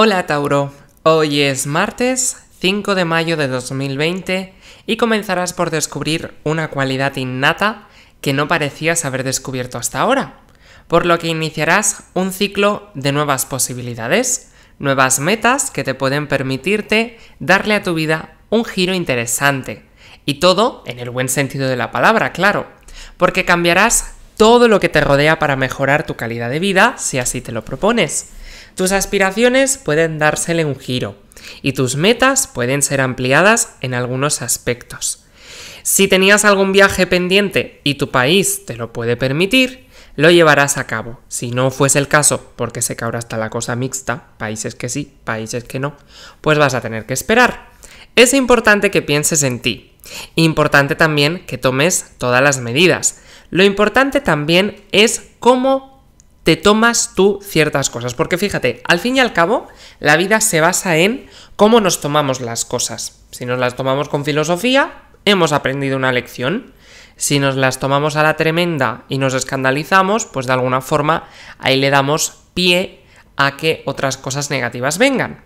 Hola Tauro, hoy es martes 5 de mayo de 2020 y comenzarás por descubrir una cualidad innata que no parecías haber descubierto hasta ahora, por lo que iniciarás un ciclo de nuevas posibilidades, nuevas metas que te pueden permitirte darle a tu vida un giro interesante, y todo en el buen sentido de la palabra, claro, porque cambiarás todo lo que te rodea para mejorar tu calidad de vida si así te lo propones tus aspiraciones pueden dársele un giro y tus metas pueden ser ampliadas en algunos aspectos. Si tenías algún viaje pendiente y tu país te lo puede permitir, lo llevarás a cabo. Si no fuese el caso, porque sé que ahora está la cosa mixta, países que sí, países que no, pues vas a tener que esperar. Es importante que pienses en ti. Importante también que tomes todas las medidas. Lo importante también es cómo te tomas tú ciertas cosas. Porque fíjate, al fin y al cabo, la vida se basa en cómo nos tomamos las cosas. Si nos las tomamos con filosofía, hemos aprendido una lección. Si nos las tomamos a la tremenda y nos escandalizamos, pues de alguna forma ahí le damos pie a que otras cosas negativas vengan.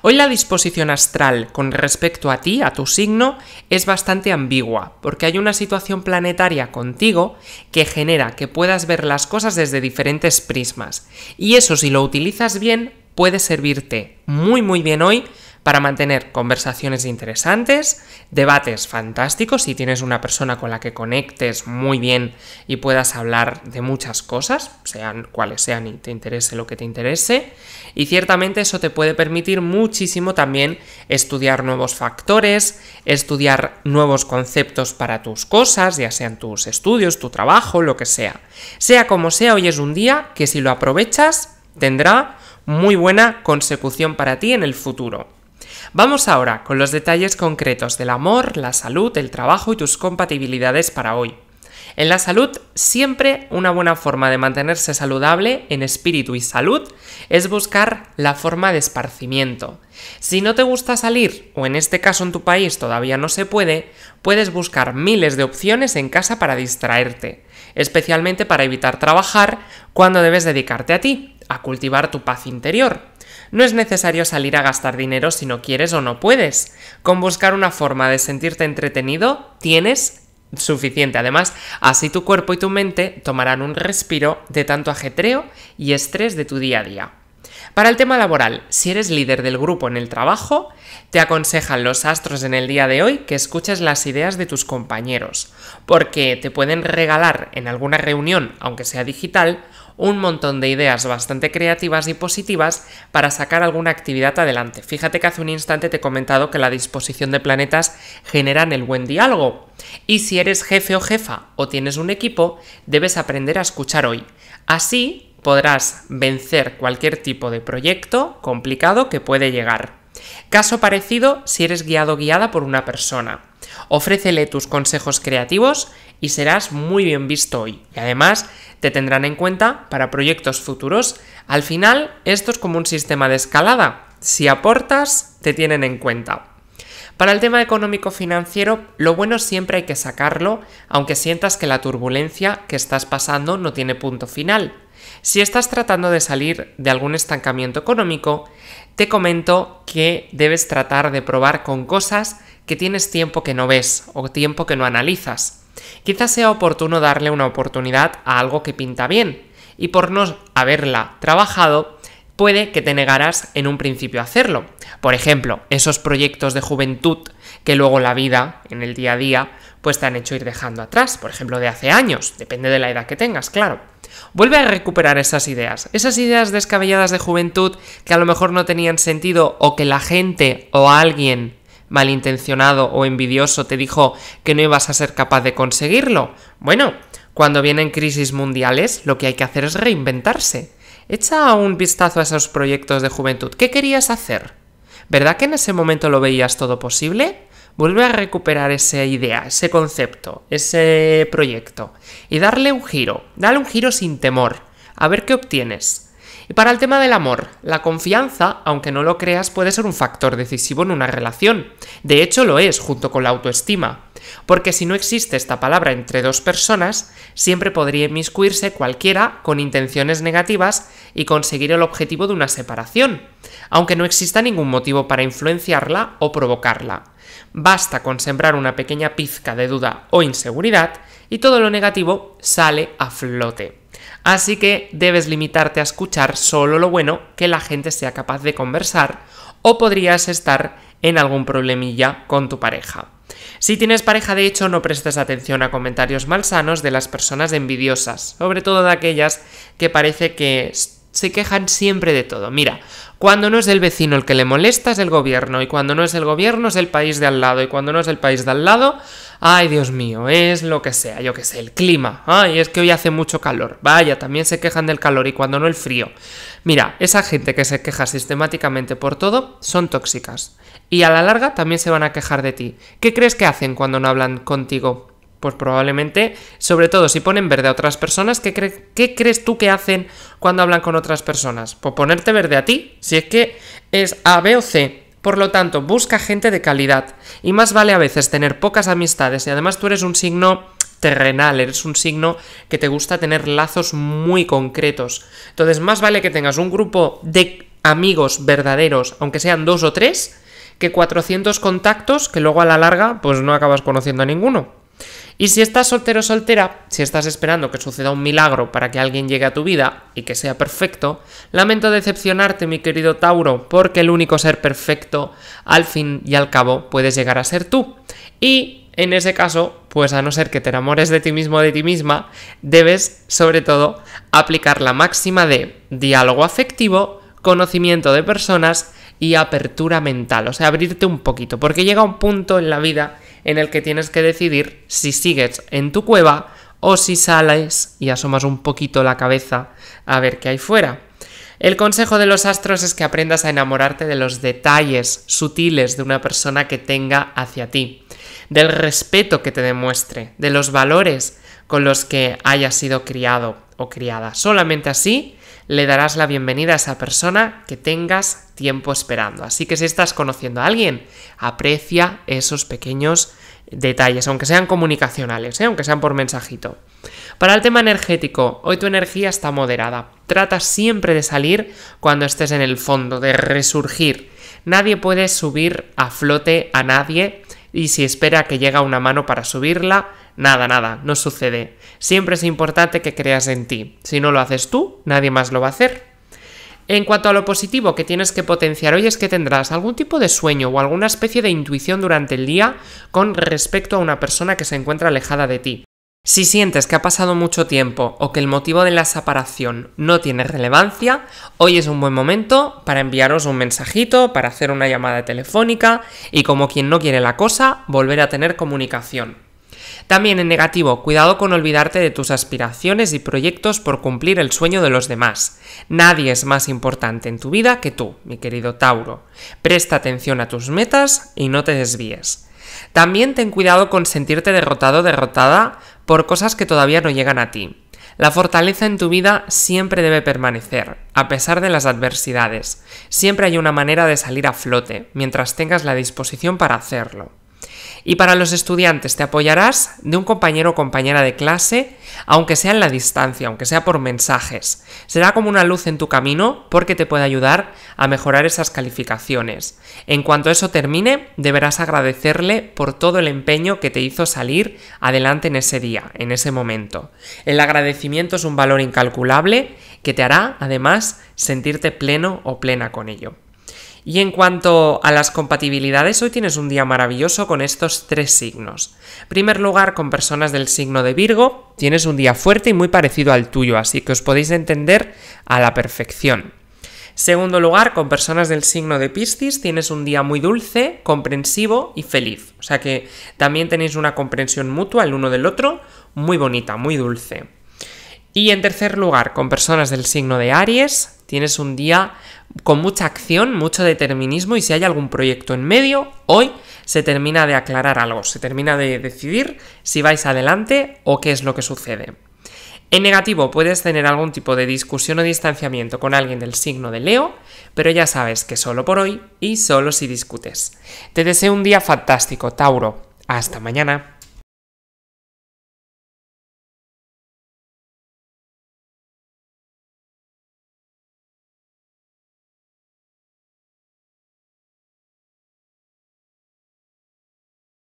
Hoy la disposición astral con respecto a ti, a tu signo, es bastante ambigua, porque hay una situación planetaria contigo que genera que puedas ver las cosas desde diferentes prismas. Y eso si lo utilizas bien puede servirte muy muy bien hoy para mantener conversaciones interesantes, debates fantásticos, si tienes una persona con la que conectes muy bien y puedas hablar de muchas cosas, sean cuales sean y te interese lo que te interese, y ciertamente eso te puede permitir muchísimo también estudiar nuevos factores, estudiar nuevos conceptos para tus cosas, ya sean tus estudios, tu trabajo, lo que sea. Sea como sea, hoy es un día que si lo aprovechas tendrá muy buena consecución para ti en el futuro. Vamos ahora con los detalles concretos del amor, la salud, el trabajo y tus compatibilidades para hoy. En la salud, siempre una buena forma de mantenerse saludable en espíritu y salud es buscar la forma de esparcimiento. Si no te gusta salir, o en este caso en tu país todavía no se puede, puedes buscar miles de opciones en casa para distraerte, especialmente para evitar trabajar cuando debes dedicarte a ti, a cultivar tu paz interior. No es necesario salir a gastar dinero si no quieres o no puedes. Con buscar una forma de sentirte entretenido, tienes suficiente. Además, así tu cuerpo y tu mente tomarán un respiro de tanto ajetreo y estrés de tu día a día. Para el tema laboral, si eres líder del grupo en el trabajo, te aconsejan los astros en el día de hoy que escuches las ideas de tus compañeros, porque te pueden regalar en alguna reunión, aunque sea digital, un montón de ideas bastante creativas y positivas para sacar alguna actividad adelante. Fíjate que hace un instante te he comentado que la disposición de planetas generan el buen diálogo. Y si eres jefe o jefa o tienes un equipo, debes aprender a escuchar hoy. Así podrás vencer cualquier tipo de proyecto complicado que puede llegar. Caso parecido si eres guiado o guiada por una persona. Ofrécele tus consejos creativos y serás muy bien visto hoy. Y además te tendrán en cuenta para proyectos futuros. Al final, esto es como un sistema de escalada. Si aportas, te tienen en cuenta. Para el tema económico-financiero, lo bueno siempre hay que sacarlo, aunque sientas que la turbulencia que estás pasando no tiene punto final. Si estás tratando de salir de algún estancamiento económico, te comento que debes tratar de probar con cosas que tienes tiempo que no ves o tiempo que no analizas. Quizás sea oportuno darle una oportunidad a algo que pinta bien, y por no haberla trabajado, puede que te negaras en un principio a hacerlo. Por ejemplo, esos proyectos de juventud que luego la vida, en el día a día, pues te han hecho ir dejando atrás, por ejemplo, de hace años, depende de la edad que tengas, claro. Vuelve a recuperar esas ideas, esas ideas descabelladas de juventud que a lo mejor no tenían sentido o que la gente o alguien malintencionado o envidioso te dijo que no ibas a ser capaz de conseguirlo. Bueno, cuando vienen crisis mundiales, lo que hay que hacer es reinventarse. Echa un vistazo a esos proyectos de juventud. ¿Qué querías hacer? ¿Verdad que en ese momento lo veías todo posible? Vuelve a recuperar esa idea, ese concepto, ese proyecto y darle un giro. Dale un giro sin temor. A ver qué obtienes. Y para el tema del amor, la confianza, aunque no lo creas, puede ser un factor decisivo en una relación. De hecho, lo es, junto con la autoestima. Porque si no existe esta palabra entre dos personas, siempre podría inmiscuirse cualquiera con intenciones negativas y conseguir el objetivo de una separación, aunque no exista ningún motivo para influenciarla o provocarla. Basta con sembrar una pequeña pizca de duda o inseguridad y todo lo negativo sale a flote. Así que debes limitarte a escuchar solo lo bueno que la gente sea capaz de conversar o podrías estar en algún problemilla con tu pareja. Si tienes pareja, de hecho, no prestes atención a comentarios malsanos de las personas envidiosas, sobre todo de aquellas que parece que se quejan siempre de todo. Mira, cuando no es el vecino el que le molesta es el gobierno, y cuando no es el gobierno es el país de al lado, y cuando no es el país de al lado, ay Dios mío, es lo que sea, yo que sé, el clima, ay es que hoy hace mucho calor, vaya, también se quejan del calor y cuando no el frío. Mira, esa gente que se queja sistemáticamente por todo son tóxicas, y a la larga también se van a quejar de ti. ¿Qué crees que hacen cuando no hablan contigo? Pues probablemente, sobre todo si ponen verde a otras personas, ¿qué, crees tú que hacen cuando hablan con otras personas? Pues ponerte verde a ti, si es que es A, B o C. Por lo tanto, busca gente de calidad. Y más vale a veces tener pocas amistades. Y además tú eres un signo terrenal, eres un signo que te gusta tener lazos muy concretos. Entonces, más vale que tengas un grupo de amigos verdaderos, aunque sean dos o tres, que 400 contactos que luego a la larga pues no acabas conociendo a ninguno. Y si estás soltero o soltera, si estás esperando que suceda un milagro para que alguien llegue a tu vida y que sea perfecto, lamento decepcionarte, mi querido Tauro, porque el único ser perfecto, al fin y al cabo, puedes llegar a ser tú. Y en ese caso, pues a no ser que te enamores de ti mismo o de ti misma, debes, sobre todo, aplicar la máxima de diálogo afectivo, conocimiento de personas y apertura mental, o sea, abrirte un poquito, porque llega un punto en la vida en el que tienes que decidir si sigues en tu cueva o si sales y asomas un poquito la cabeza a ver qué hay fuera. El consejo de los astros es que aprendas a enamorarte de los detalles sutiles de una persona que tenga hacia ti, del respeto que te demuestre, de los valores con los que hayas sido criado o criada. Solamente así le darás la bienvenida a esa persona que tengas tiempo esperando. Así que si estás conociendo a alguien, aprecia esos pequeños detalles, aunque sean comunicacionales, ¿eh? aunque sean por mensajito. Para el tema energético, hoy tu energía está moderada. Trata siempre de salir cuando estés en el fondo, de resurgir. Nadie puede subir a flote a nadie y si espera que llega una mano para subirla, Nada, nada, no sucede. Siempre es importante que creas en ti. Si no lo haces tú, nadie más lo va a hacer. En cuanto a lo positivo que tienes que potenciar hoy es que tendrás algún tipo de sueño o alguna especie de intuición durante el día con respecto a una persona que se encuentra alejada de ti. Si sientes que ha pasado mucho tiempo o que el motivo de la separación no tiene relevancia, hoy es un buen momento para enviaros un mensajito, para hacer una llamada telefónica y como quien no quiere la cosa, volver a tener comunicación. También en negativo, cuidado con olvidarte de tus aspiraciones y proyectos por cumplir el sueño de los demás. Nadie es más importante en tu vida que tú, mi querido Tauro. Presta atención a tus metas y no te desvíes. También ten cuidado con sentirte derrotado o derrotada por cosas que todavía no llegan a ti. La fortaleza en tu vida siempre debe permanecer, a pesar de las adversidades. Siempre hay una manera de salir a flote, mientras tengas la disposición para hacerlo. Y para los estudiantes, te apoyarás de un compañero o compañera de clase, aunque sea en la distancia, aunque sea por mensajes. Será como una luz en tu camino porque te puede ayudar a mejorar esas calificaciones. En cuanto eso termine, deberás agradecerle por todo el empeño que te hizo salir adelante en ese día, en ese momento. El agradecimiento es un valor incalculable que te hará, además, sentirte pleno o plena con ello. Y en cuanto a las compatibilidades, hoy tienes un día maravilloso con estos tres signos. En primer lugar, con personas del signo de Virgo, tienes un día fuerte y muy parecido al tuyo, así que os podéis entender a la perfección. Segundo lugar, con personas del signo de Piscis tienes un día muy dulce, comprensivo y feliz. O sea que también tenéis una comprensión mutua el uno del otro, muy bonita, muy dulce. Y en tercer lugar, con personas del signo de Aries, tienes un día con mucha acción, mucho determinismo y si hay algún proyecto en medio, hoy se termina de aclarar algo, se termina de decidir si vais adelante o qué es lo que sucede. En negativo, puedes tener algún tipo de discusión o distanciamiento con alguien del signo de Leo, pero ya sabes que solo por hoy y solo si discutes. Te deseo un día fantástico, Tauro. Hasta mañana.